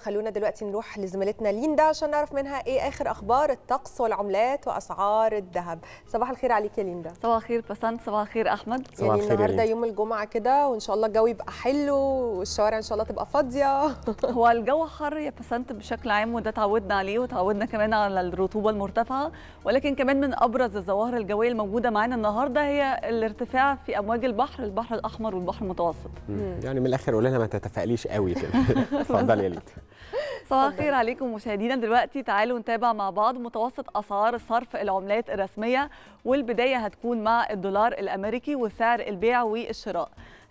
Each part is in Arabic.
خلونا دلوقتي نروح لزميلتنا ليندا عشان نعرف منها ايه اخر اخبار الطقس والعملات واسعار الذهب صباح الخير عليك يا ليندا صباح الخير بسنت صباح الخير احمد صباح يعني النهارده يوم الجمعه كده وان شاء الله الجو يبقى حلو والشوارع ان شاء الله تبقى فاضيه هو الجو حر يا بسنت بشكل عام وده تعودنا عليه وتعودنا كمان على الرطوبه المرتفعه ولكن كمان من ابرز الظواهر الجويه الموجوده معانا النهارده هي الارتفاع في امواج البحر البحر الاحمر والبحر المتوسط يعني من الاخر قول لنا ما تتفائليش قوي كده اتفضلي يا ليندا صباح الخير عليكم مشاهدينا دلوقتي تعالوا نتابع مع بعض متوسط اسعار صرف العملات الرسميه والبدايه هتكون مع الدولار الامريكي وسعر البيع والشراء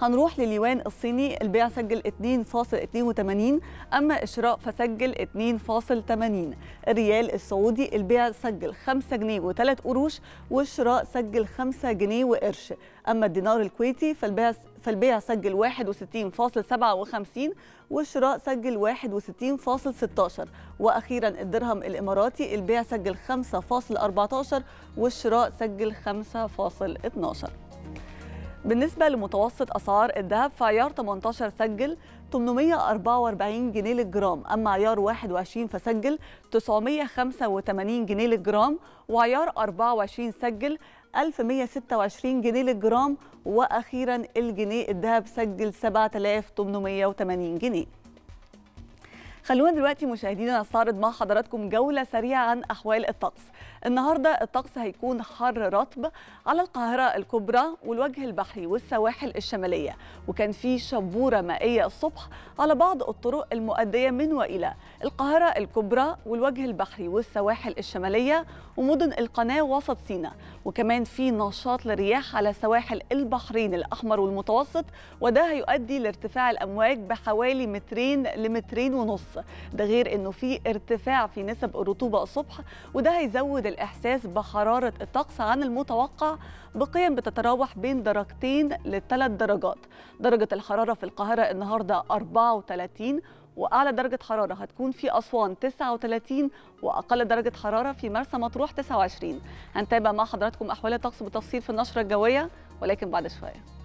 هنروح لليوان الصيني البيع سجل 2.82 أما الشراء فسجل 2.80 الريال السعودي البيع سجل 5 جنيه و3 قروش والشراء سجل 5 جنيه وقرش أما الدينار الكويتي فالبيع فالبيع سجل 61.57 والشراء سجل 61.16 وأخيرا الدرهم الإماراتي البيع سجل 5.14 والشراء سجل 5.12 بالنسبة لمتوسط أسعار الذهب فعيار 18 سجل 844 جنيه للجرام أما عيار 21 فسجل 985 جنيه للجرام وعيار 24 سجل 1126 جنيه للجرام وأخيرا الجنيه الذهب سجل 7880 جنيه خلونا دلوقتي مشاهدينا نستعرض مع حضراتكم جولة سريعة عن أحوال الطقس النهاردة الطقس هيكون حر رطب على القاهرة الكبرى والوجه البحري والسواحل الشمالية وكان في شبورة مائية الصبح على بعض الطرق المؤدية من وإلى القاهرة الكبرى والوجه البحري والسواحل الشمالية ومدن القناة وسط سيناء وكمان في نشاط للرياح على سواحل البحرين الأحمر والمتوسط وده هيؤدي لارتفاع الأمواج بحوالي مترين لمترين ونص ده غير أنه في ارتفاع في نسب الرطوبة الصبح وده هيزود الإحساس بحرارة الطقس عن المتوقع بقيم بتتراوح بين درجتين لثلاث درجات درجة الحرارة في القاهرة النهاردة 34 واعلى درجه حراره هتكون في اسوان 39 واقل درجه حراره في مرسى مطروح 29 هنتابع مع حضراتكم احوال الطقس بالتفصيل في النشره الجويه ولكن بعد شويه